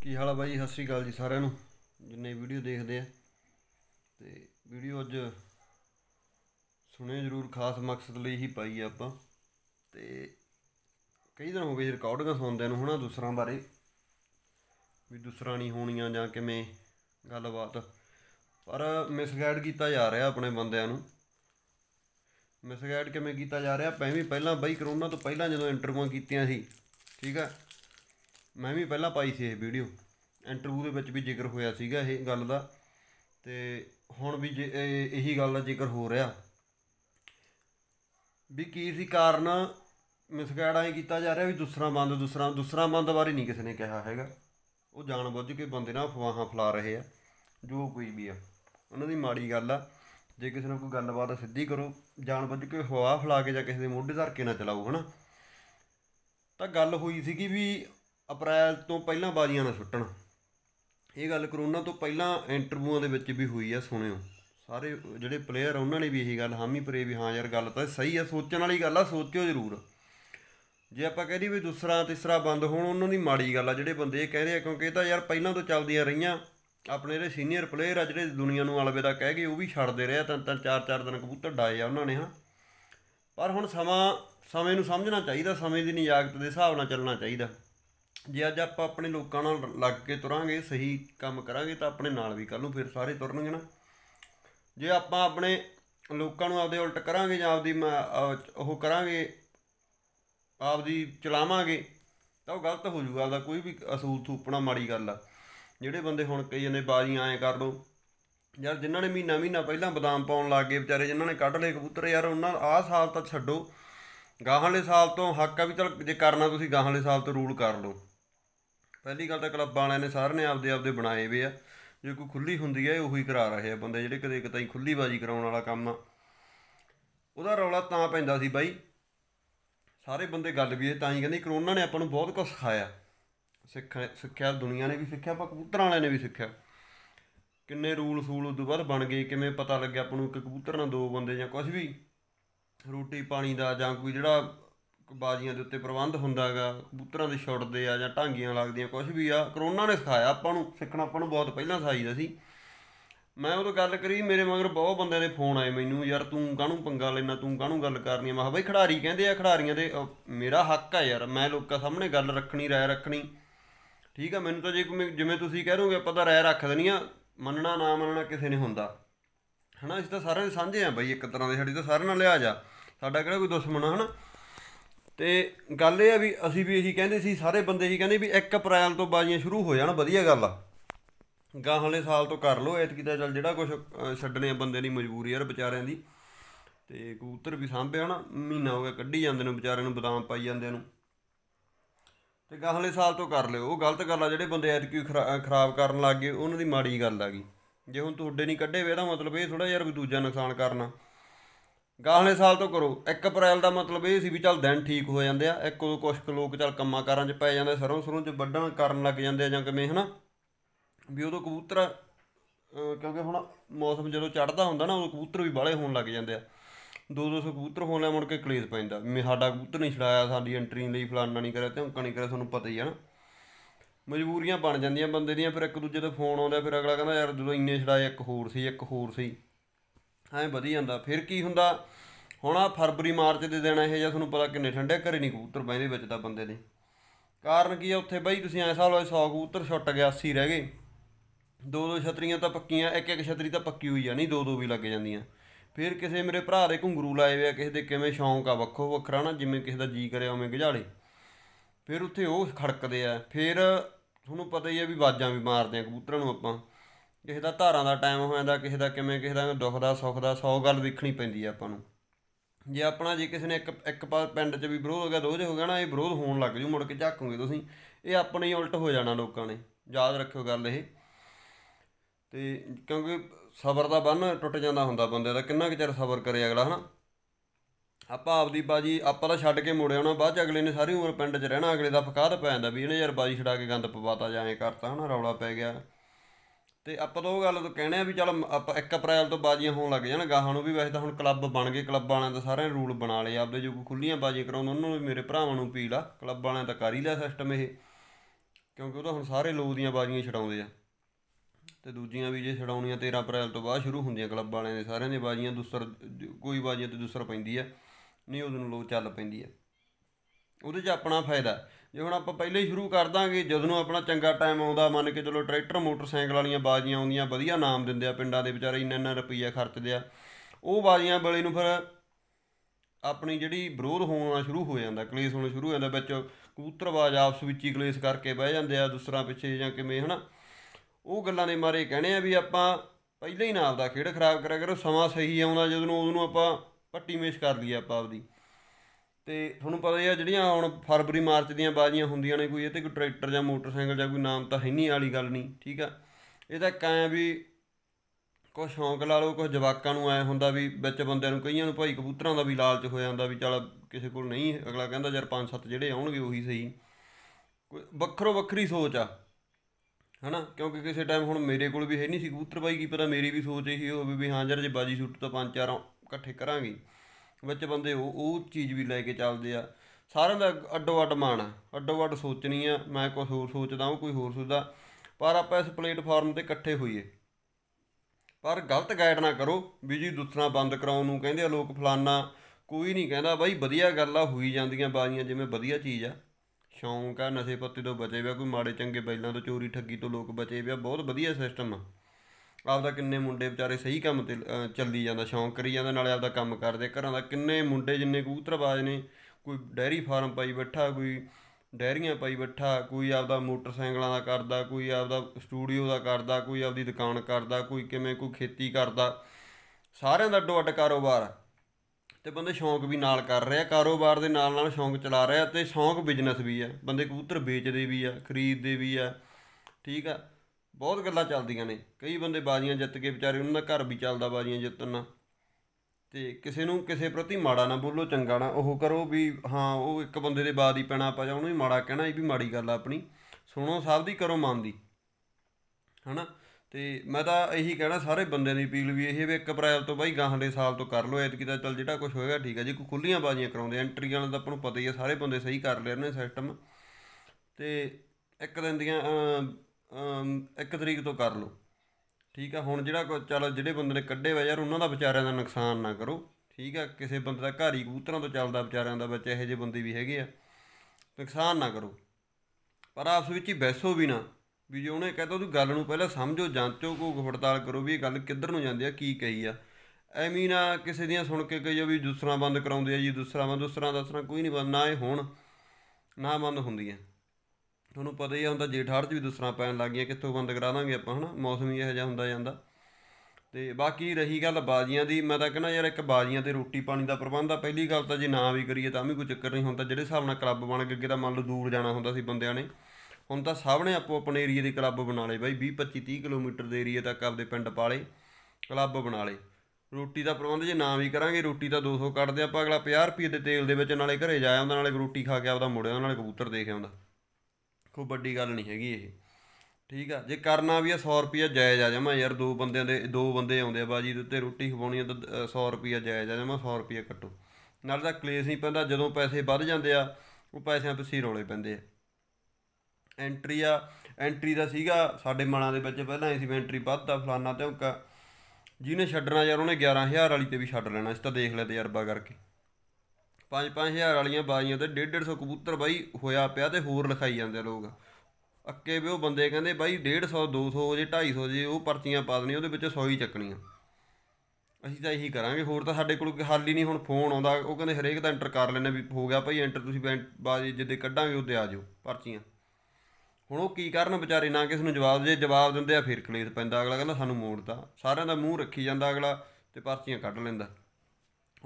ਕੀ ਹਾਲ ਆ ਬਾਈ ਸਤਿ ਸ੍ਰੀ ਅਕਾਲ ਜੀ ਸਾਰਿਆਂ ਨੂੰ ਜਿੰਨੇ ਵੀਡੀਓ ਦੇਖਦੇ ਆ ਤੇ ਵੀਡੀਓ ਅੱਜ ਸੁਣੇ ਜ਼ਰੂਰ ਖਾਸ ਮਕਸਦ ਲਈ ਹੀ ਪਾਈ ਆ ਆਪਾਂ ਤੇ ਕਈ ਦਿਨ ਹੋ ਗਏ ਰਿਕਾਰਡਿੰਗਾਂ ਸੁਣਦਿਆਂ ਨੂੰ ਹਨਾ ਦੂਸਰਾਂ ਬਾਰੇ ਵੀ ਦੂਸਰਾਂ ਨਹੀਂ ਹੋਣੀਆਂ ਜਾਂ ਕਿਵੇਂ ਗੱਲਬਾਤ ਪਰ ਮਿਸਗਾਈਡ ਕੀਤਾ ਜਾ ਰਿਹਾ ਆਪਣੇ ਬੰਦਿਆਂ ਨੂੰ ਮਿਸਗਾਈਡ ਕਿਵੇਂ ਕੀਤਾ ਜਾ ਰਿਹਾ ਪਹਿਵੇਂ ਪਹਿਲਾਂ ਬਾਈ ਕਰੋਨਾ ਤੋਂ ਪਹਿਲਾਂ ਜਦੋਂ ਇੰਟਰਵਿਊਆਂ ਕੀਤੀਆਂ ਸੀ ਠੀਕ ਆ ਮੈਂ ਵੀ ਪਹਿਲਾਂ ਪਾਈ ਸੀ ਇਹ ਵੀਡੀਓ ਇੰਟਰਵਿਊ ਦੇ ਵਿੱਚ ਵੀ ਜ਼ਿਕਰ ਹੋਇਆ ਸੀਗਾ ਇਹ ਗੱਲ ਦਾ ਤੇ ਹੁਣ ਵੀ ਇਹੀ ਗੱਲ ਦਾ ਜ਼ਿਕਰ ਹੋ ਰਿਹਾ ਵੀ ਕੀ ਸੀ ਕਾਰਨ ਮਿਸਗਾਈਡ ਹੀ ਕੀਤਾ ਜਾ ਰਿਹਾ ਵੀ ਦੂਸਰਾ ਬੰਦ ਦੂਸਰਾ ਦੂਸਰਾ ਬੰਦ ਬਾਰੇ ਨਹੀਂ ਕਿਸੇ ਨੇ ਕਿਹਾ ਹੈਗਾ ਉਹ ਜਾਣ ਬੁੱਝ ਕੇ ਬੰਦੇ ਨਾਲ ਅਫਵਾਹਾਂ ਫਲਾ ਰਹੇ ਆ ਜੋ ਕੋਈ ਵੀ ਆ ਉਹਨਾਂ ਦੀ ਮਾੜੀ ਗੱਲ ਆ ਜੇ ਕਿਸੇ ਨਾਲ ਕੋਈ ਗੱਲਬਾਤ ਸਿੱਧੀ ਕਰੋ ਜਾਣ ਬੁੱਝ ਕੇ ਹਵਾ ਫਲਾ ਕੇ ਜਾਂ ਕਿਸੇ ਦੇ ਮੋਢੇ ਧਰ ਕੇ ਨਾ ਚਲਾਓ ਹਨਾ ਤਾਂ ਗੱਲ ਹੋਈ ਸੀਗੀ ਵੀ ਅਪ੍ਰੈਲ ਤੋਂ ਪਹਿਲਾਂ ਬਾਜ਼ੀਆਂ ਨਾ ਛੁੱਟਣ ਇਹ ਗੱਲ ਕਰੋਨਾ ਤੋਂ ਪਹਿਲਾਂ ਇੰਟਰਵਿਊਆਂ ਦੇ ਵਿੱਚ ਵੀ ਹੋਈ ਆ ਸੁਣਿਓ ਸਾਰੇ ਜਿਹੜੇ ਪਲੇਅਰ ਆ ਉਹਨਾਂ ਨੇ ਵੀ ਇਹੀ ਗੱਲ ਹਾਮੀ ਭਰੇ ਵੀ ਹਾਂ ਯਾਰ ਗੱਲ ਤਾਂ ਸਹੀ ਆ ਸੋਚਣ ਵਾਲੀ ਗੱਲ ਆ ਸੋਚਿਓ ਜ਼ਰੂਰ ਜੇ ਆਪਾਂ ਕਹਿ ਵੀ ਦੂਸਰਾ ਤੀਸਰਾ ਬੰਦ ਹੋਣ ਉਹਨਾਂ ਦੀ ਮਾੜੀ ਗੱਲ ਆ ਜਿਹੜੇ ਬੰਦੇ ਇਹ ਕਹਿ ਰਹੇ ਆ ਕਿਉਂਕਿ ਇਹ ਤਾਂ ਯਾਰ ਪਹਿਲਾਂ ਤੋਂ ਚੱਲਦੀਆਂ ਰਹੀਆਂ ਆਪਣੇ ਜਿਹੜੇ ਸੀਨੀਅਰ ਪਲੇਅਰ ਆ ਜਿਹੜੇ ਦੁਨੀਆ ਨੂੰ ਅਲਵਿਦਾ ਕਹਿ ਗਏ ਉਹ ਵੀ ਛੱਡਦੇ ਰਹੇ ਤਾਂ ਤਾਂ ਚਾਰ ਚਾਰ ਦਿਨ ਕਬੂਤਰ ਡਾਏ ਆ ਉਹਨਾਂ ਨੇ ਹਾਂ ਪਰ ਹੁਣ ਸਮਾਂ ਸਮੇਂ ਨੂੰ ਸਮਝਣਾ ਚਾਹੀਦਾ ਸਮੇਂ ਦੀ ਨਿਯਾਕਤ ਦੇ ਹਿਸਾਬ ਨਾਲ ਚੱਲਣਾ ਚਾਹੀਦਾ ਜੇ ਅੱਜ ਆਪਾਂ ਆਪਣੇ ਲੋਕਾਂ ਨਾਲ ਲੱਗ ਕੇ ਤੁਰਾਂਗੇ ਸਹੀ ਕੰਮ ਕਰਾਂਗੇ ਤਾਂ ਆਪਣੇ ਨਾਲ ਵੀ ਕੱਲ ਨੂੰ ਫਿਰ ਸਾਰੇ ਤੁਰਨਗੇ ਨਾ ਜੇ ਆਪਾਂ ਆਪਣੇ ਲੋਕਾਂ ਨੂੰ ਆਪਦੇ ਉਲਟ ਕਰਾਂਗੇ ਜਾਂ ਆਪਦੀ ਉਹ ਕਰਾਂਗੇ ਆਪਦੀ ਚਲਾਵਾਂਗੇ ਤਾਂ ਉਹ ਗਲਤ ਹੋ ਜਾਊਗਾ ਦਾ ਕੋਈ ਵੀ ਅਸੂਲ ਥੂਪਣਾ ਮਾੜੀ ਗੱਲ ਆ ਜਿਹੜੇ ਬੰਦੇ ਹੁਣ ਕਈ ਜਨੇ ਬਾਜ਼ੀਆਂ ਐ ਕਰ ਲੋ ਯਾਰ ਜਿਨ੍ਹਾਂ ਨੇ ਮਹੀਨਾ ਮਹੀਨਾ ਪਹਿਲਾਂ ਬਦਾਮ ਪਾਉਣ ਲੱਗ ਗਏ ਵਿਚਾਰੇ ਜਿਨ੍ਹਾਂ ਨੇ ਕੱਢ ਲਏ ਕਬੂਤਰ ਯਾਰ ਉਹਨਾਂ ਆਹ ਸਾਲ ਤਾਂ ਛੱਡੋ ਗਾਹਾਂ ਵਾਲੇ ਸਾਲ ਤੋਂ ਹੱਕ ਆ ਵੀ ਚਲ ਜੇ ਕਰਨਾ ਤੁਸੀਂ ਗਾਹਾਂ ਵਾਲੇ ਸਾਲ ਤੋਂ ਰੂਲ ਕਰ ਲਓ ਪਹਿਲੀ ਗੱਲ ਤਾਂ ਕਲੱਬ ਵਾਲਿਆਂ ਨੇ ਸਾਰਿਆਂ ਨੇ ਆਪਦੇ ਆਪਦੇ ਬਣਾਏ ਵੇ ਆ ਜੇ ਕੋਈ ਖੁੱਲੀ ਹੁੰਦੀ ਹੈ ਉਹੀ ਕਰਾ ਰਹੇ ਆ ਬੰਦੇ ਜਿਹੜੇ ਕਦੇ ਕਿਤੇ ਖੁੱਲੀ ਬਾਜੀ ਕਰਾਉਣ ਵਾਲਾ ਕੰਮ ਆ ਉਹਦਾ ਰੌਲਾ ਤਾਂ ਪੈਂਦਾ ਸੀ ਬਾਈ ਸਾਰੇ ਬੰਦੇ ਗੱਲ ਵੀ ਇਹ ਤਾਂ ਹੀ ਕਹਿੰਦੇ ਕਰੋਨਾ ਨੇ ਆਪਾਂ ਨੂੰ ਬਹੁਤ ਕੁਝ ਸਿਖਾਇਆ ਸਿੱਖਿਆ ਸਿੱਖਿਆ ਦੁਨੀਆ ਨੇ ਵੀ ਸਿੱਖਿਆ ਆਪਾਂ ਕਬੂਤਰਾਂ ਵਾਲਿਆਂ ਨੇ ਵੀ ਸਿੱਖਿਆ ਕਿੰਨੇ ਰੂਲ ਸੂਲ ਉਦੋਂ ਬਾਅਦ ਬਣ ਗਏ ਕਿਵੇਂ ਪਤਾ ਲੱਗਿਆ ਆਪਾਂ ਨੂੰ ਕਿ ਕਬੂਤਰ ਨਾਲ ਦੋ ਬੰਦੇ ਜਾਂ ਕੁਝ ਵੀ ਰੋਟੀ ਪਾਣੀ ਦਾ ਜਾਂ ਕੋਈ ਜਿਹੜਾ ਬਾਜ਼ੀਆਂ ਦੇ ਉੱਤੇ ਪ੍ਰਬੰਧ ਹੁੰਦਾਗਾ ਕਬੂਤਰਾਂ ਦੇ ਛੁੱਟਦੇ ਆ ਜਾਂ ਢਾਂਗੀਆਂ ਲੱਗਦੀਆਂ ਕੁਝ ਵੀ ਆ ਕਰੋਨਾ ਨੇ ਸਿਖਾਇਆ ਆਪਾਂ ਨੂੰ ਸਿੱਖਣਾ ਆਪਾਂ ਨੂੰ ਬਹੁਤ ਪਹਿਲਾਂ ਸਾਈਦਾ ਸੀ ਮੈਂ ਉਹ ਗੱਲ ਕਰੀ ਮੇਰੇ ਮਗਰ ਬਹੁਤ ਬੰਦਿਆਂ ਦੇ ਫੋਨ ਆਏ ਮੈਨੂੰ ਯਾਰ ਤੂੰ ਕਾਹਨੂੰ ਪੰਗਾ ਲੈਣਾ ਤੂੰ ਕਾਹਨੂੰ ਗੱਲ ਕਰਨੀ ਆ ਮੈਂ ਕਿਹਾ ਬਈ ਖਿਡਾਰੀ ਕਹਿੰਦੇ ਆ ਖਿਡਾਰੀਆਂ ਦੇ ਮੇਰਾ ਹੱਕ ਆ ਯਾਰ ਮੈਂ ਲੋਕਾਂ ਸਾਹਮਣੇ ਗੱਲ ਰੱਖਣੀ ਰਾਇ ਰੱਖਣੀ ਠੀਕ ਆ ਮੈਨੂੰ ਤਾਂ ਜੇ ਜਿਵੇਂ ਤੁਸੀਂ ਕਹਿ ਰਹੋਗੇ ਆਪਾਂ ਤਾਂ ਰਾਇ ਰੱਖ ਦੇਣੀ ਆ ਮੰਨਣਾ ਨਾ ਮੰਨਣਾ ਕਿਸੇ ਨੇ ਹੁੰਦਾ ਹਨਾ ਅਸੀਂ ਤਾਂ ਸਾਰਿਆਂ ਦੇ ਸਾਂਝੇ ਆ ਬਈ ਇੱਕ ਤਰ੍ਹਾਂ ਦੇ ਸਾਡੀ ਤਾਂ ਸਾਰਿਆਂ ਨਾਲ ਲਿਆ ਜਾ ਸਾਡਾ ਕਿਹੜਾ ਕੋਈ ਦੁਸ਼ਮਣ ਹਨਾ ਤੇ ਗੱਲ ਇਹ ਆ ਵੀ ਅਸੀਂ ਵੀ ਇਹੀ ਕਹਿੰਦੇ ਸੀ ਸਾਰੇ ਬੰਦੇ ਹੀ ਕਹਿੰਦੇ ਵੀ 1 ਅਪ੍ਰੈਲ ਤੋਂ ਬਾਜ਼ੀਆਂ ਸ਼ੁਰੂ ਹੋ ਜਾਣ ਵਧੀਆ ਗੱਲ ਆ ਗਾਹਲੇ ਸਾਲ ਤੋਂ ਕਰ ਲੋ ਐਤਕੀ ਤਾਂ ਚੱਲ ਜਿਹੜਾ ਕੁਝ ਛੱਡਣੇ ਬੰਦੇ ਦੀ ਮਜਬੂਰੀ ਯਾਰ ਵਿਚਾਰਿਆਂ ਦੀ ਤੇ ਕਬੂਤਰ ਵੀ ਸਾਂਭੇ ਨਾ ਮਹੀਨਾ ਹੋ ਗਿਆ ਕੱਢੀ ਜਾਂਦੇ ਨੇ ਵਿਚਾਰਿਆਂ ਨੂੰ ਬਦਾਮ ਪਾਈ ਜਾਂਦੇ ਨੂੰ ਤੇ ਗਾਹਲੇ ਸਾਲ ਤੋਂ ਕਰ ਲਿਓ ਉਹ ਗਲਤ ਗੱਲ ਆ ਜਿਹੜੇ ਬੰਦੇ ਐਤਕੀ ਖਰਾਬ ਕਰਨ ਲੱਗ ਗਏ ਉਹਨਾਂ ਦੀ ਮਾੜੀ ਗੱਲ ਆ ਗਈ ਜੇ ਹੁਣ ਤੁਹਾਡੇ ਨਹੀਂ ਕੱਢੇ ਵੇ ਇਹਦਾ ਮਤਲਬ ਇਹ ਥੋੜਾ ਯਾਰ ਵੀ ਦੂਜਾ ਨੁਕਸਾਨ ਕਰਨਾ ਗਾਹਲੇ ਸਾਲ ਤੋਂ ਕਰੋ 1 ਅਪ੍ਰੈਲ ਦਾ ਮਤਲਬ ਇਹ ਸੀ ਵੀ ਚੱਲ ਦਿਨ ਠੀਕ ਹੋ ਜਾਂਦੇ ਆ ਇੱਕ ਉਹ ਕੁਝ ਲੋਕ ਚੱਲ ਕੰਮਾਂ ਕਾਰਾਂ 'ਚ ਪੈ ਜਾਂਦੇ ਸਰੋਂ ਸਰੋਂ 'ਚ ਵੱਢਣ ਕਰਨ ਲੱਗ ਜਾਂਦੇ ਆ ਜਾਂ ਕਿਵੇਂ ਹਨਾ ਵੀ ਉਦੋਂ ਕਬੂਤਰ ਕਿਉਂਕਿ ਹੁਣ ਮੌਸਮ ਜਦੋਂ ਚੜਦਾ ਹੁੰਦਾ ਨਾ ਉਦੋਂ ਕਬੂਤਰ ਵੀ ਬਾਲੇ ਹੋਣ ਲੱਗ ਜਾਂਦੇ ਆ 200 ਕਬੂਤਰ ਹੋਣ ਲੈ ਮੁੜ ਕੇ ਕਲੇਸ਼ ਪੈਂਦਾ ਵੀ ਸਾਡਾ ਕਬੂਤਰ ਨਹੀਂ ਛੜਾਇਆ ਸਾਡੀ ਐਂਟਰੀ ਲਈ ਫਲਾਨਾ ਨਹੀਂ ਕਰਿਆ ਧੌਂਕਾ ਨਹੀਂ ਕਰਿਆ ਤੁਹਾਨੂੰ ਪਤਾ ਹੀ ਆ ਨਾ ਮਜਬੂਰੀਆਂ ਬਣ ਜਾਂਦੀਆਂ ਬੰਦੇ ਦੀਆਂ ਫਿਰ ਇੱਕ ਦੂਜੇ ਦੇ ਫੋਨ ਆਉਂਦਾ ਫਿਰ ਅਗਲਾ ਕਹਿੰਦਾ ਯਾਰ ਜਦੋਂ ਇੰਨੇ ਛੜਾਏ ਇੱਕ ਹੋਰ ਸੀ ਇੱਕ ਹੋਰ ਸੀ ਐਂ ਵਧੀ ਜਾਂਦਾ ਫਿਰ ਕੀ ਹੁੰਦਾ ਹੁਣ ਆ ਫਰਵਰੀ ਮਾਰਚ ਦੇ ਦਿਨ ਇਹ ਜਿਹਾ ਤੁਹਾਨੂੰ ਪਤਾ ਕਿੰਨੇ ਠੰਡੇ ਘਰੇ ਨਹੀਂ ਕਬੂਤਰ ਬੈਂਦੇ ਵਿੱਚ ਤਾਂ ਬੰਦੇ ਦੇ ਕਾਰਨ ਕੀ ਆ ਉੱਥੇ ਬਈ ਤੁਸੀਂ ਐਸਾ ਲੋਏ 100 ਕਬੂਤਰ ਛੁੱਟ ਗਿਆ 80 ਰਹਿ ਗਏ ਦੋ ਦੋ ਛਤਰੀਆਂ ਤਾਂ ਪੱਕੀਆਂ ਇੱਕ ਇੱਕ ਛਤਰੀ ਤਾਂ ਪੱਕੀ ਹੋਈ ਆ ਨਹੀਂ ਦੋ ਦੋ ਵੀ ਲੱਗ ਜਾਂਦੀਆਂ ਫਿਰ ਕਿਸੇ ਮੇਰੇ ਭਰਾ ਦੇ ਘੁੰਗਰੂ ਲਾਏ ਹੋਏ ਆ ਕਿਸੇ ਦੇ ਕਿਵੇਂ ਸ਼ੌਂਕ ਆ ਵੱਖੋ ਵੱਖਰਾ ਨਾ ਜਿਵੇਂ ਕਿਸੇ ਦਾ ਜੀ ਕਰਿਆ ਉਵੇਂ ਗਝਾਲੇ ਫਿਰ ਉੱਥੇ ਉਹ ਖੜਕਦੇ ਆ ਫਿਰ ਤੁਹਾਨੂੰ ਪਤਾ ਹੀ ਆ ਵੀ ਬਾਜਾਂ ਵੀ ਮਾਰਦੇ ਆ ਕਬੂਤਰਾਂ ਨੂੰ ਆਪਾਂ ਕਿਸੇ ਦਾ ਧਾਰਾਂ ਦਾ ਟਾਈਮ ਹੋ ਜਾਂਦਾ ਕਿਸੇ ਦਾ ਕਿਵੇਂ ਕਿਸੇ ਦਾ ਦੁੱਖ ਦਾ ਸੁੱਖ ਦਾ ਸੌ ਗੱਲ ਵੇਖਣੀ ਪੈਂਦੀ ਆ ਆਪਾਂ ਨੂੰ ਜੇ ਆਪਣਾ ਜੇ ਕਿਸੇ ਨੇ ਇੱਕ ਇੱਕ ਪਿੰਡ 'ਚ ਵੀ ਵਿਰੋਧ ਹੋ ਗਿਆ ਦੋਜੇ ਹੋ ਗਿਆ ਨਾ ਇਹ ਵਿਰੋਧ ਹੋਣ ਲੱਗ ਜੂ ਮੁੜ ਕੇ ਝੱਕੋਗੇ ਤੁਸੀਂ ਇਹ ਆਪਣੇ ਹੀ ਉਲਟ ਹੋ ਜਾਣਾ ਲੋਕਾਂ ਨੇ ਯਾਦ ਰੱਖਿਓ ਗੱਲ ਇਹ ਤੇ ਕਿਉਂਕਿ ਸਬਰ ਦਾ ਬੰਨ ਟੁੱਟ ਜਾਂਦਾ ਹੁੰਦਾ ਬੰਦੇ ਦਾ ਕਿੰਨਾ ਕਿ ਚਿਰ ਸਬਰ ਕਰੇ ਅਗਲਾ ਹਨਾ ਆਪਾਂ ਆਪਦੀ ਬਾਜੀ ਆਪਾਂ ਤਾਂ ਛੱਡ ਕੇ ਮੁੜ ਆਉਣਾ ਬਾਅਦ ਚ ਅਗਲੇ ਨੇ ਸਾਰੀ ਉਮਰ ਪਿੰਡ 'ਚ ਰਹਿਣਾ ਅਗਲੇ ਦਾ ਫਕਾਦ ਪੈ ਜਾਂਦਾ ਵੀ ਇਹਨੇ ਯਾਰ ਬਾਜੀ ਛਡਾ ਕੇ ਗੰਦ ਪਵਾਤਾ ਜਾਂ ਐ ਕਰਤਾ ਹਨਾ ਰੌਲਾ ਪੈ ਗਿਆ ਤੇ ਆਪਾਂ ਤਾਂ ਉਹ ਗੱਲ ਤੋਂ ਕਹਿਣਾ ਆ ਵੀ ਚਲ ਆਪਾਂ 1 ਅਪ੍ਰੈਲ ਤੋਂ ਬਾਜ਼ੀਆਂ ਹੋਣ ਲੱਗ ਜਾਣ ਗਾਹਾਂ ਨੂੰ ਵੀ ਵੈਸੇ ਤਾਂ ਹੁਣ ਕਲੱਬ ਬਣ ਗਏ ਕਲੱਬ ਵਾਲਿਆਂ ਦਾ ਸਾਰਿਆਂ ਰੂਲ ਬਣਾ ਲਏ ਆਪਦੇ ਜੋ ਖੁੱਲੀਆਂ ਬਾਜ਼ੀਆਂ ਕਰਾਉਣ ਉਹਨਾਂ ਨੂੰ ਮੇਰੇ ਭਰਾਵਾਂ ਨੂੰ ਅਪੀਲ ਆ ਕਲੱਬ ਵਾਲਿਆਂ ਦਾ ਕਰ ਹੀ ਲਿਆ ਸਿਸਟਮ ਇਹ ਕਿਉਂਕਿ ਉਹ ਤਾਂ ਹੁਣ ਸਾਰੇ ਲੋਕ ਦੀਆਂ ਬਾਜ਼ੀਆਂ ਛਡਾਉਂਦੇ ਆ ਤੇ ਦੂਜੀਆਂ ਵੀ ਜੇ ਛਡਾਉਣੀਆਂ 13 ਅਪ੍ਰੈਲ ਤੋਂ ਬਾਅਦ ਸ਼ੁਰੂ ਹੁੰਦੀਆਂ ਕਲੱਬ ਵਾਲਿਆਂ ਦੇ ਸਾਰਿਆਂ ਦੀਆਂ ਬਾਜ਼ੀਆਂ ਦੂਸਰ ਕੋਈ ਬਾਜ਼ੀਆਂ ਤੇ ਦੂਸਰ ਪੈਂਦੀ ਆ ਨਹੀਂ ਉਹਦੋਂ ਲੋਕ ਚੱਲ ਪੈਂਦੀ ਆ ਉਹਦੇ 'ਚ ਆਪਣਾ ਫਾਇਦਾ ਜੇ ਹੁਣ ਆਪਾਂ ਪਹਿਲੇ ਹੀ ਸ਼ੁਰੂ ਕਰ ਦਾਂਗੇ ਜਦੋਂ ਆਪਣਾ ਚੰਗਾ ਟਾਈਮ ਆਉਂਦਾ ਮੰਨ ਕੇ ਚਲੋ ਟਰੈਕਟਰ ਮੋਟਰਸਾਈਕਲ ਵਾਲੀਆਂ ਬਾਜ਼ੀਆਂ ਆਉਂਦੀਆਂ ਵਧੀਆ ਨਾਮ ਦਿੰਦੇ ਆ ਪਿੰਡਾਂ ਦੇ ਵਿਚਾਰੇ ਇੰਨਾ ਇੰਨਾ ਰੁਪਈਆ ਖਰਚਦੇ ਆ ਉਹ ਬਾਜ਼ੀਆਂ ਬਲੇ ਨੂੰ ਫਿਰ ਆਪਣੀ ਜਿਹੜੀ ਵਿਰੋਧ ਹੋਣਾ ਸ਼ੁਰੂ ਹੋ ਜਾਂਦਾ ਕਲੇਸ਼ ਹੋਣਾ ਸ਼ੁਰੂ ਹੋ ਜਾਂਦਾ ਵਿੱਚ ਕਬੂਤਰਬਾਜ਼ ਆਪਸ ਵਿੱਚ ਹੀ ਕਲੇਸ਼ ਕਰਕੇ ਬਹਿ ਜਾਂਦੇ ਆ ਦੂਸਰਾ ਪਿੱਛੇ ਜਾਂ ਕਿਵੇਂ ਹਨਾ ਉਹ ਗੱਲਾਂ ਦੇ ਮਾਰੇ ਕਹਿੰਦੇ ਆ ਵੀ ਆਪਾਂ ਪਹਿਲੇ ਹੀ ਨਾ ਆਪਦਾ ਖੇਡ ਖਰਾਬ ਕਰਿਆ ਕਰੋ ਸਮਾਂ ਸਹੀ ਆਉਂਦਾ ਜਦੋਂ ਉਹਨੂੰ ਆਪਾਂ ਪੱਟੀ ਮੇਸ਼ ਕਰ ਲਈਏ ਆਪਾਂ ਆਪਦੀ ਤੇ ਤੁਹਾਨੂੰ ਪਤਾ ਹੀ ਆ ਜਿਹੜੀਆਂ ਹੁਣ ਫਰਵਰੀ ਮਾਰਚ ਦੀਆਂ ਬਾਜ਼ੀਆਂ ਹੁੰਦੀਆਂ ਨੇ ਕੋਈ ਇਹ ਤੇ ਕੋਈ ਟਰੈਕਟਰ ਜਾਂ ਮੋਟਰਸਾਈਕਲ ਜਾਂ ਕੋਈ ਨਾਮ ਤਾਂ ਹੈ ਨਹੀਂ ਵਾਲੀ ਗੱਲ ਨਹੀਂ ਠੀਕ ਆ ਇਹ ਤਾਂ ਕਾਇ ਵੀ ਕੁਝ ਸ਼ੌਂਕ ਲਾ ਲਓ ਕੁਝ ਜਵਾਕਾਂ ਨੂੰ ਆਇਆ ਹੁੰਦਾ ਵੀ ਵਿੱਚ ਬੰਦਿਆਂ ਨੂੰ ਕਈਆਂ ਨੂੰ ਭਾਈ ਕਬੂਤਰਾਂ ਦਾ ਵੀ ਲਾਲਚ ਹੋ ਜਾਂਦਾ ਵੀ ਚੱਲ ਕਿਸੇ ਕੋਲ ਨਹੀਂ ਅਗਲਾ ਕਹਿੰਦਾ ਯਾਰ ਪੰਜ ਸੱਤ ਜਿਹੜੇ ਆਉਣਗੇ ਉਹੀ ਸਹੀ ਕੋਈ ਵੱਖਰੋ ਵੱਖਰੀ ਸੋਚ ਆ ਹਨਾ ਕਿਉਂਕਿ ਕਿਸੇ ਟਾਈਮ ਹੁਣ ਮੇਰੇ ਕੋਲ ਵੀ ਹੈ ਨਹੀਂ ਸੀ ਕਬੂਤਰ ਬਾਈ ਕੀ ਪਤਾ ਮੇਰੀ ਵੀ ਸੋਚ ਇਹੀ ਹੋਵੇ ਵੀ ਹਾਂ ਯਾਰ ਜੇ ਬਾਜੀ ਸੂਟ ਤਾਂ ਪੰਜ ਚਾਰ ਇਕੱਠੇ ਕਰਾਂਗੇ ਵਿੱਚ ਬੰਦੇ ਉਹ ਉਹ ਚੀਜ਼ ਵੀ ਲੈ ਕੇ ਚੱਲਦੇ ਆ ਸਾਰਿਆਂ ਦਾ ਅੱਡੋ ਅੱਡ ਮਾਣ ਆ ਅੱਡੋ ਅੱਡ ਸੋਚਣੀ ਆ ਮੈਂ ਕੁਝ ਹੋਰ ਸੋਚਦਾ ਹਾਂ ਕੋਈ ਹੋਰ ਸੋਚਦਾ ਪਰ ਆਪਾਂ ਇਸ ਪਲੇਟਫਾਰਮ ਤੇ ਇਕੱਠੇ ਹੋਈਏ ਪਰ ਗਲਤ ਗਾਈਡ ਨਾ ਕਰੋ ਵੀ ਜੀ ਦੁੱਸਣਾ ਬੰਦ ਕਰਾਉਣ ਨੂੰ ਕਹਿੰਦੇ ਆ ਲੋਕ ਫਲਾਨਾ ਕੋਈ ਨਹੀਂ ਕਹਿੰਦਾ ਬਾਈ ਵਧੀਆ ਗੱਲ ਆ ਹੋਈ ਜਾਂਦੀਆਂ ਬਾਜ਼ੀਆਂ ਜਿਵੇਂ ਵਧੀਆ ਚੀਜ਼ ਆ ਸ਼ੌਂਕ ਆ ਨਸ਼ੇ ਪੱਤੇ ਤੋਂ ਬਚੇ ਵਿਆ ਕੋਈ ਮਾੜੇ ਚੰਗੇ ਬੈਲਾਂ ਤੋਂ ਚੋਰੀ ਠੱਗੀ ਤੋਂ ਲੋਕ ਬਚੇ ਵਿਆ ਬਹੁਤ ਵਧੀਆ ਸਿਸਟਮ ਆ ਆਪਦਾ ਕਿੰਨੇ ਮੁੰਡੇ ਵਿਚਾਰੇ ਸਹੀ ਕੰਮ ਤੇ ਚੱਲੀ ਜਾਂਦਾ ਸ਼ੌਂਕ ਕਰੀ ਜਾਂਦਾ ਨਾਲੇ ਆਪਦਾ ਕੰਮ ਕਰਦੇ ਘਰਾਂ ਦਾ ਕਿੰਨੇ ਮੁੰਡੇ ਜਿੰਨੇ ਕਬੂਤਰਬਾਜ਼ ਨੇ ਕੋਈ ਡੈਰੀ ਫਾਰਮ ਪਾਈ ਬੈਠਾ ਕੋਈ ਡੈਰੀਆਂ ਪਾਈ ਬੈਠਾ ਕੋਈ ਆਪਦਾ ਮੋਟਰਸਾਈਕਲਾਂ ਦਾ ਕਰਦਾ ਕੋਈ ਆਪਦਾ ਸਟੂਡੀਓ ਦਾ ਕਰਦਾ ਕੋਈ ਆਪਦੀ ਦੁਕਾਨ ਕਰਦਾ ਕੋਈ ਕਿਵੇਂ ਕੋਈ ਖੇਤੀ ਕਰਦਾ ਸਾਰਿਆਂ ਦਾ ਅੱਡੋ ਅੱਡ ਕਾਰੋਬਾਰ ਤੇ ਬੰਦੇ ਸ਼ੌਂਕ ਵੀ ਨਾਲ ਕਰ ਰਹੇ ਆ ਕਾਰੋਬਾਰ ਦੇ ਨਾਲ ਨਾਲ ਸ਼ੌਂਕ ਚਲਾ ਰਹੇ ਆ ਤੇ ਸ਼ੌਂਕ ਬਿਜ਼ਨਸ ਵੀ ਆ ਬੰਦੇ ਕਬੂਤਰ ਵੇਚਦੇ ਵੀ ਆ ਖਰੀਦਦੇ ਵੀ ਆ ਠੀਕ ਆ ਬਹੁਤ ਗੱਲਾਂ ਚੱਲਦੀਆਂ ਨੇ ਕਈ ਬੰਦੇ ਬਾਜ਼ੀਆਂ ਜਿੱਤ ਕੇ ਵਿਚਾਰੇ ਉਹਨਾਂ ਦਾ ਘਰ ਵੀ ਚੱਲਦਾ ਬਾਜ਼ੀਆਂ ਜਿੱਤਣ ਨਾਲ ਤੇ ਕਿਸੇ ਨੂੰ ਕਿਸੇ ਪ੍ਰਤੀ ਮਾੜਾ ਨਾ ਬੋਲੋ ਚੰਗਾ ਨਾ ਉਹ ਕਰੋ ਵੀ ਹਾਂ ਉਹ ਇੱਕ ਬੰਦੇ ਦੇ ਬਾਦ ਹੀ ਪੈਣਾ ਆਪਾਂ ਜਾਂ ਉਹਨੂੰ ਹੀ ਮਾੜਾ ਕਹਿਣਾ ਇਹ ਵੀ ਮਾੜੀ ਗੱਲ ਆ ਆਪਣੀ ਸੁਣੋ ਸਭ ਦੀ ਕਰੋ ਮੰਨ ਦੀ ਹਨਾ ਤੇ ਮੈਂ ਤਾਂ ਇਹੀ ਕਹਿਣਾ ਸਾਰੇ ਬੰਦੇ ਦੀ ਅਪੀਲ ਵੀ ਇਹ ਵੀ 1 ਅਪ੍ਰੈਲ ਤੋਂ ਬਾਈ ਦੇ ਸਾਲ ਤੋਂ ਕਰ ਲਓ ਐਤਕੀ ਤਾਂ ਚੱਲ ਜਿਹੜਾ ਕੁਝ ਹੋਏਗਾ ਠੀਕ ਹੈ ਜੇ ਕੋਈ ਖੁੱਲੀਆਂ ਬਾਜ਼ੀਆਂ ਕਰਾਉਂਦੇ ਐਂਟਰੀ ਵਾਲਾ ਤਾਂ ਆਪਾਂ ਨੂੰ ਪਤਾ ਹੀ ਹੈ ਸਾਰੇ ਬੰਦੇ ਸਹੀ ਕਰ ਲੈਣੇ ਨੇ ਸਿਸਟਮ ਤੇ ਇੱਕ ਦਿਨ ਦੀਆਂ ਇੱਕ ਤਰੀਕ ਤੋਂ ਕਰ ਲਓ ਠੀਕ ਆ ਹੁਣ ਜਿਹੜਾ ਚੱਲ ਚਲ ਜਿਹੜੇ ਬੰਦੇ ਨੇ ਕੱਢੇ ਵਾ ਯਾਰ ਉਹਨਾਂ ਦਾ ਵਿਚਾਰਿਆਂ ਦਾ ਨੁਕਸਾਨ ਨਾ ਕਰੋ ਠੀਕ ਆ ਕਿਸੇ ਬੰਦੇ ਦਾ ਘਾਰੀ ਕਬੂਤਰਾਂ ਤੋਂ ਚੱਲਦਾ ਵਿਚਾਰਿਆਂ ਦਾ ਵਿੱਚ ਇਹੋ ਜਿਹੇ ਬੰਦੇ ਵੀ ਹੈਗੇ ਆ ਨੁਕਸਾਨ ਨਾ ਕਰੋ ਪਰ ਆਪਸ ਵਿੱਚ ਹੀ ਬੈਸੋ ਵੀ ਨਾ ਵੀ ਜੇ ਉਹਨੇ ਕਹਤਾ ਤੂੰ ਗੱਲ ਨੂੰ ਪਹਿਲਾਂ ਸਮਝੋ ਜਾਂਚੋ ਕੋ ਹੜਤਾਲ ਕਰੋ ਵੀ ਇਹ ਗੱਲ ਕਿੱਧਰ ਨੂੰ ਜਾਂਦੀ ਆ ਕੀ ਕਹੀ ਆ ਐਵੇਂ ਨਾ ਕਿਸੇ ਦੀਆਂ ਸੁਣ ਕੇ ਕਹੀਓ ਵੀ ਦੂਸਰਾ ਬੰਦ ਕਰਾਉਂਦੇ ਆ ਜੀ ਦੂਸਰਾ ਬੰਦ ਦੂਸਰਾ ਦਸਰਾ ਕੋਈ ਨਹੀਂ ਬੰਦ ਨਾ ਇਹ ਹੋਣ ਨਾ ਬੰਦ ਹੁੰਦੀਆਂ ਤੁਹਾਨੂੰ ਪਤਾ ਹੀ ਆ ਹੁੰਦਾ ਜੇਠਾੜ 'ਚ ਵੀ ਦੂਸਰਾ ਪੈਣ ਲੱਗ ਗਿਆ ਕਿੱਥੋਂ ਬੰਦ ਕਰਾ ਦਾਂਗੇ ਆਪਾਂ ਹਨਾ ਮੌਸਮ ਹੀ ਇਹ ਜਿਹਾ ਹੁੰਦਾ ਜਾਂਦਾ ਤੇ ਬਾਕੀ ਰਹੀ ਗੱਲ ਬਾਜ਼ੀਆਂ ਦੀ ਮੈਂ ਤਾਂ ਕਹਿੰਦਾ ਯਾਰ ਇੱਕ ਬਾਜ਼ੀਆਂ ਤੇ ਰੋਟੀ ਪਾਣੀ ਦਾ ਪ੍ਰਬੰਧ ਆ ਪਹਿਲੀ ਗੱਲ ਤਾਂ ਜੇ ਨਾ ਵੀ ਕਰੀਏ ਤਾਂ ਵੀ ਕੋਈ ਚੱਕਰ ਨਹੀਂ ਹੁੰਦਾ ਜਿਹੜੇ ਹਿਸਾਬ ਨਾਲ ਕਲੱਬ ਬਣ ਗਏ ਅੱਗੇ ਤਾਂ ਮੰਨ ਲਓ ਦੂਰ ਜਾਣਾ ਹੁੰਦਾ ਸੀ ਬੰਦਿਆਂ ਨੇ ਹੁਣ ਤਾਂ ਸਭ ਨੇ ਆਪੋ ਆਪਣੇ ਏਰੀਆ ਦੇ ਕਲੱਬ ਬਣਾ ਲਏ ਬਾਈ 20 25 30 ਕਿਲੋਮੀਟਰ ਦੇ ਏਰੀਆ ਤੱਕ ਆਪਦੇ ਪਿੰਡ ਪਾਲੇ ਕਲੱਬ ਬਣਾ ਲਏ ਰੋਟੀ ਦਾ ਪ੍ਰਬੰਧ ਜੇ ਨਾ ਵੀ ਕਰਾਂਗੇ ਰੋਟੀ ਤਾਂ 200 ਕੱਢਦੇ ਆਪਾਂ ਅਗਲਾ 50 ਰੁਪਏ ਦੇ ਤੇਲ ਦੇ ਵਿੱਚ ਨਾਲੇ ਘਰੇ ਜਾਇਆ ਆਉਂਦਾ ਨਾਲੇ ਰੋਟੀ ਖਾ ਕੇ ਆਪਦਾ ਮੁੜਿਆ ਨਾਲੇ ਕਬੂਤਰ ਦੇਖ ਆਉਂਦਾ ਕੋਈ ਵੱਡੀ ਗੱਲ ਨਹੀਂ ਹੈਗੀ ਇਹ ਠੀਕ ਆ ਜੇ ਕਰਨਾ ਵੀ ਆ 100 ਰੁਪਿਆ ਜਾਇਜ਼ ਆ ਜਮਾ ਯਾਰ ਦੋ ਬੰਦਿਆਂ ਦੇ ਦੋ ਬੰਦੇ ਆਉਂਦੇ ਆ ਬਾਜੀ ਦੇ ਉੱਤੇ ਰੋਟੀ ਖਵਾਉਣੀ ਆ ਤਾਂ 100 ਰੁਪਿਆ ਜਾਇਜ਼ ਆ ਜਮਾ 100 ਰੁਪਿਆ ਕੱਟੋ ਨਾਲ ਤਾਂ ਕਲੇਸ਼ ਨਹੀਂ ਪੈਂਦਾ ਜਦੋਂ ਪੈਸੇ ਵੱਧ ਜਾਂਦੇ ਆ ਉਹ ਪੈਸਿਆਂ ਪਿੱਛੇ ਰੋਲੇ ਪੈਂਦੇ ਆ ਐਂਟਰੀ ਆ ਐਂਟਰੀ ਦਾ ਸੀਗਾ ਸਾਡੇ ਮਨਾਂ ਦੇ ਵਿੱਚ ਪਹਿਲਾਂ ਐਸੀ ਐਂਟਰੀ ਵੱਧਦਾ ਫਲਾਨਾ ਉਹ ਜਿਹਨੇ ਛੱਡਣਾ ਯਾਰ ਉਹਨੇ 11000 ਵਾਲੀ ਤੇ ਵੀ ਛੱਡ ਲੈਣਾ ਇਸ ਤਾਂ ਦੇਖ ਲੈ ਤੇ ਤਜਰਬਾ ਕਰਕੇ 5-5000 ਵਾਲੀਆਂ ਬਾਜ਼ੀਆਂ ਤੇ 150 ਕਬੂਤਰ ਬਾਈ ਹੋਇਆ ਪਿਆ ਤੇ ਹੋਰ ਲਿਖਾਈ ਜਾਂਦੇ ਲੋਕ ਅੱਕੇ ਵੀ ਉਹ ਬੰਦੇ ਕਹਿੰਦੇ ਬਾਈ 150 200 ਜੇ 250 ਜੇ ਉਹ ਪਰਚੀਆਂ ਪਾ ਦੇਣੀ ਉਹਦੇ ਵਿੱਚ 100 ਹੀ ਚੱਕਣੀਆਂ ਅਸੀਂ ਤਾਂ ਇਹੀ ਕਰਾਂਗੇ ਹੋਰ ਤਾਂ ਸਾਡੇ ਕੋਲ ਹੱਲ ਹੀ ਨਹੀਂ ਹੁਣ ਫੋਨ ਆਉਂਦਾ ਉਹ ਕਹਿੰਦੇ ਹਰੇਕ ਦਾ ਐਂਟਰ ਕਰ ਲੈਣਾ ਵੀ ਹੋ ਗਿਆ ਭਾਈ ਐਂਟਰ ਤੁਸੀਂ ਬਾਜੀ ਜਿੱਦੇ ਕੱਢਾਂਗੇ ਉਹਦੇ ਆ ਜਾਓ ਪਰਚੀਆਂ ਹੁਣ ਉਹ ਕੀ ਕਰਨ ਵਿਚਾਰੇ ਨਾ ਕਿਸ ਨੂੰ ਜਵਾਬ ਦੇ ਜਵਾਬ ਦਿੰਦੇ ਆ ਫਿਰ ਕਲੇਸ਼ ਪੈਂਦਾ ਅਗਲਾ ਕਹਿੰਦਾ ਸਾਨੂੰ ਮੋੜਦਾ ਸਾਰਿਆਂ ਦਾ ਮੂੰਹ ਰੱਖੀ ਜਾਂਦਾ ਅਗਲਾ ਤੇ ਪਰਚੀਆਂ ਕੱਢ ਲੈਂਦਾ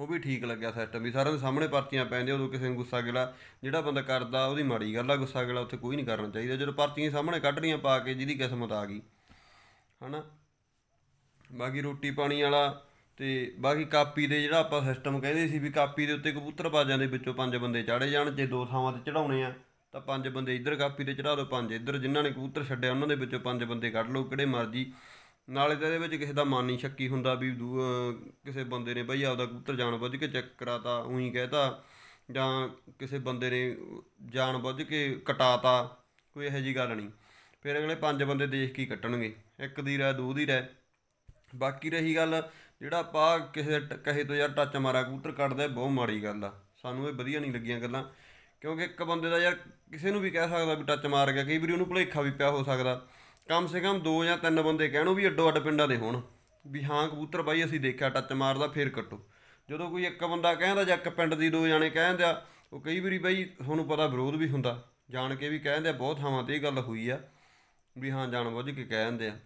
ਉਹ ਵੀ ਠੀਕ ਲੱਗਿਆ ਸਿਸਟਮ ਵੀ ਸਾਰਿਆਂ ਦੇ ਸਾਹਮਣੇ ਪਰਚੀਆਂ ਪੈਂਦੀਆਂ ਉਦੋਂ ਕਿਸੇ ਨੂੰ ਗੁੱਸਾ ਗਿਲਾ ਜਿਹੜਾ ਬੰਦਾ ਕਰਦਾ ਉਹਦੀ ਮਾੜੀ ਗੱਲ ਆ ਗੁੱਸਾ ਗਿਲਾ ਉੱਥੇ ਕੋਈ ਨਹੀਂ ਕਰਨਾ ਚਾਹੀਦਾ ਜਦੋਂ ਪਰਚੀਆਂ ਸਾਹਮਣੇ ਕੱਢਣੀਆਂ ਪਾ ਕੇ ਜਿਹਦੀ ਕਿਸਮਤ ਆ ਗਈ ਹਨਾ ਬਾਕੀ ਰੋਟੀ ਪਾਣੀ ਵਾਲਾ ਤੇ ਬਾਕੀ ਕਾਪੀ ਦੇ ਜਿਹੜਾ ਆਪਾਂ ਸਿਸਟਮ ਕਹਿੰਦੇ ਸੀ ਵੀ ਕਾਪੀ ਦੇ ਉੱਤੇ ਕਬੂਤਰ ਬਾਜਾਂ ਦੇ ਵਿੱਚੋਂ ਪੰਜ ਬੰਦੇ ਚੜ੍ਹੇ ਜਾਣ ਜੇ ਦੋ ਥਾਵਾਂ ਤੇ ਚੜਾਉਣੇ ਆ ਤਾਂ ਪੰਜ ਬੰਦੇ ਇੱਧਰ ਕਾਪੀ ਤੇ ਚੜਾ ਦਿਓ ਪੰਜ ਇੱਧਰ ਜਿਨ੍ਹਾਂ ਨੇ ਕਬੂਤਰ ਛੱਡਿਆ ਉਹਨਾਂ ਦੇ ਵਿੱਚੋਂ ਪੰਜ ਬੰਦੇ ਕੱਢ ਲਓ ਕਿਹੜੇ ਮਰਜ਼ੀ ਨਾਲੇ ਤਾਂ ਇਹਦੇ ਵਿੱਚ ਕਿਸੇ ਦਾ ਮਨ ਨਹੀਂ ਸ਼ੱਕੀ ਹੁੰਦਾ ਵੀ ਕਿਸੇ ਬੰਦੇ ਨੇ ਭਾਈ ਆਪਦਾ ਕਬੂਤਰ ਜਾਣ ਬੁੱਝ ਕੇ ਚੈੱਕ ਕਰਾਤਾ ਉਹੀ ਕਹਿਤਾ ਜਾਂ ਕਿਸੇ ਬੰਦੇ ਨੇ ਜਾਣ ਬੁੱਝ ਕੇ ਕਟਾਤਾ ਕੋਈ ਇਹੋ ਜੀ ਗੱਲ ਨਹੀਂ ਫਿਰ ਅਗਲੇ ਪੰਜ ਬੰਦੇ ਦੇਖ ਕੇ ਕੱਟਣਗੇ ਇੱਕ ਦੀ ਰਹਿ ਦੋ ਦੀ ਰਹਿ ਬਾਕੀ ਰਹੀ ਗੱਲ ਜਿਹੜਾ ਆਪਾਂ ਕਿਸੇ ਕਹੇ ਤੋਂ ਯਾਰ ਟੱਚ ਮਾਰਾ ਕਬੂਤਰ ਕੱਟਦਾ ਬਹੁਤ ਮਾੜੀ ਗੱਲ ਆ ਸਾਨੂੰ ਇਹ ਵਧੀਆ ਨਹੀਂ ਲੱਗੀਆਂ ਗੱਲਾਂ ਕਿਉਂਕਿ ਇੱਕ ਬੰਦੇ ਦਾ ਯਾਰ ਕਿਸੇ ਨੂੰ ਵੀ ਕਹਿ ਸਕਦਾ ਵੀ ਟੱਚ ਮਾਰ ਗਿਆ ਕਈ ਵਾਰੀ ਉਹਨੂੰ ਭੁਲੇਖਾ ਵੀ ਪਿਆ ਹੋ ਸਕਦਾ ਕਮ ਸੇ ਕਮ ਦੋ ਜਾਂ ਤਿੰਨ ਬੰਦੇ ਕਹਿਣੋ ਵੀ ਅੱਡੋ ਅੱਡ ਪਿੰਡਾਂ ਦੇ ਹੋਣ ਵੀ ਹਾਂ ਕਬੂਤਰ ਬਾਈ ਅਸੀਂ ਦੇਖਿਆ ਟੱਚ ਮਾਰਦਾ ਫੇਰ ਕੱਟੋ ਜਦੋਂ ਕੋਈ ਇੱਕ ਬੰਦਾ ਕਹਿੰਦਾ ਜਾਂ ਇੱਕ ਪਿੰਡ ਦੀ ਦੋ ਜਾਣੇ ਕਹਿੰਦੇ ਆ ਉਹ ਕਈ ਵਾਰੀ ਬਾਈ ਤੁਹਾਨੂੰ ਪਤਾ ਵਿਰੋਧ ਵੀ ਹੁੰਦਾ ਜਾਣ ਕੇ ਵੀ ਕਹਿੰਦੇ ਆ ਬਹੁਤ ਥਾਵਾਂ ਤੇ ਇਹ ਗੱਲ ਹੋਈ ਆ ਵੀ ਹਾਂ ਜਾਣ ਬੁੱਝ ਕੇ ਕਹਿ ਜਾਂਦੇ ਆ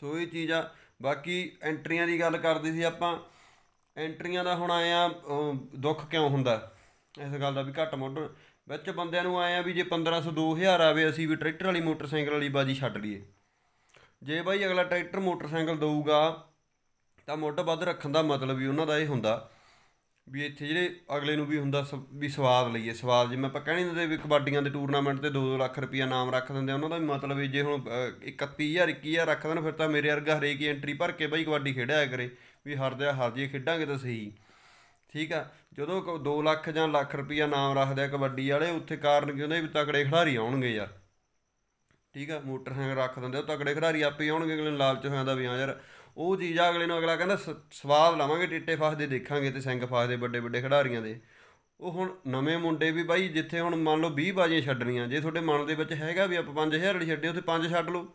ਸੋ ਇਹ ਚੀਜ਼ ਆ ਬਾਕੀ ਐਂਟਰੀਆਂ ਦੀ ਗੱਲ ਕਰਦੇ ਸੀ ਆਪਾਂ ਐਂਟਰੀਆਂ ਦਾ ਹੁਣ ਆਇਆ ਦੁੱਖ ਕਿਉਂ ਹੁੰਦਾ ਇਸ ਗੱਲ ਦਾ ਵੀ ਘੱਟ ਮੋਢ ਵਿੱਚ ਬੰਦਿਆਂ ਨੂੰ ਆਏ ਆ ਵੀ ਜੇ 1500 2000 ਆਵੇ ਅਸੀਂ ਵੀ ਟਰੈਕਟਰ ਵਾਲੀ ਮੋਟਰਸਾਈਕਲ ਵਾਲੀ ਬਾਜੀ ਛੱਡ ਲਈਏ ਜੇ ਬਾਈ ਅਗਲਾ ਟਰੈਕਟਰ ਮੋਟਰਸਾਈਕਲ ਦਊਗਾ ਤਾਂ ਮੋਢਾ ਵੱਧ ਰੱਖਣ ਦਾ ਮਤਲਬ ਵੀ ਉਹਨਾਂ ਦਾ ਇਹ ਹੁੰਦਾ ਵੀ ਇੱਥੇ ਜਿਹੜੇ ਅਗਲੇ ਨੂੰ ਵੀ ਹੁੰਦਾ ਵੀ ਸਵਾਦ ਲਈਏ ਸਵਾਦ ਜਿਵੇਂ ਆਪਾਂ ਕਹਿ ਨਹੀਂ ਦਿੰਦੇ ਵੀ ਕਬੱਡੀਆਂ ਦੇ ਟੂਰਨਾਮੈਂਟ ਤੇ 2-2 ਲੱਖ ਰੁਪਈਆ ਨਾਮ ਰੱਖ ਦਿੰਦੇ ਉਹਨਾਂ ਦਾ ਵੀ ਮਤਲਬ ਵੀ ਜੇ ਹੁਣ 31000 21000 ਰੱਖ ਦੇਣ ਫਿਰ ਤਾਂ ਮੇਰੇ ਵਰਗਾ ਹਰੇਕ ਐਂਟਰੀ ਭਰ ਕੇ ਬਾਈ ਕਬੱਡੀ ਖੇਡਿਆ ਕਰੇ ਵੀ ਹਰਦਿਆ ਹਰਦੀ ਖੇਡਾਂਗੇ ਤਾਂ ਸਹੀ ਠੀਕ ਆ ਜਦੋਂ 2 ਲੱਖ ਜਾਂ ਲੱਖ ਰੁਪਈਆ ਨਾਮ ਰੱਖਦੇ ਆ ਕਬੱਡੀ ਵਾਲੇ ਉੱਥੇ ਕਾਰਨ ਕਿ ਉਹਦੇ ਵੀ ਤਕੜੇ ਖਿਡਾਰੀ ਆਉਣਗੇ ਯਾਰ ਠੀਕ ਆ ਮੋਟਰ ਹੈਂਗ ਰੱਖ ਦਿੰਦੇ ਉਹ ਤਕੜੇ ਖਿਡਾਰੀ ਆਪੇ ਆਉਣਗੇ ਅਗਲੇ ਲਾਲਚ ਹੋ ਜਾਂਦਾ ਵੀ ਹਾਂ ਯਾਰ ਉਹ ਚੀਜ਼ ਆ ਅਗਲੇ ਨੂੰ ਅਗਲਾ ਕਹਿੰਦਾ ਸਵਾਦ ਲਾਵਾਂਗੇ ਟਿੱਟੇ ਫਸਦੇ ਦੇਖਾਂਗੇ ਤੇ ਸਿੰਘ ਫਸਦੇ ਵੱਡੇ ਵੱਡੇ ਖਿਡਾਰੀਆਂ ਦੇ ਉਹ ਹੁਣ ਨਵੇਂ ਮੁੰਡੇ ਵੀ ਬਾਈ ਜਿੱਥੇ ਹੁਣ ਮੰਨ ਲਓ 20 ਬਾਜੀਆਂ ਛੱਡਣੀਆਂ ਜੇ ਤੁਹਾਡੇ ਮਨ ਦੇ ਵਿੱਚ ਹੈਗਾ ਵੀ ਆਪਾਂ 5000 ਵਾਲੀ ਛੱਡੇ ਉੱਥੇ 5 ਛੱਡ ਲਓ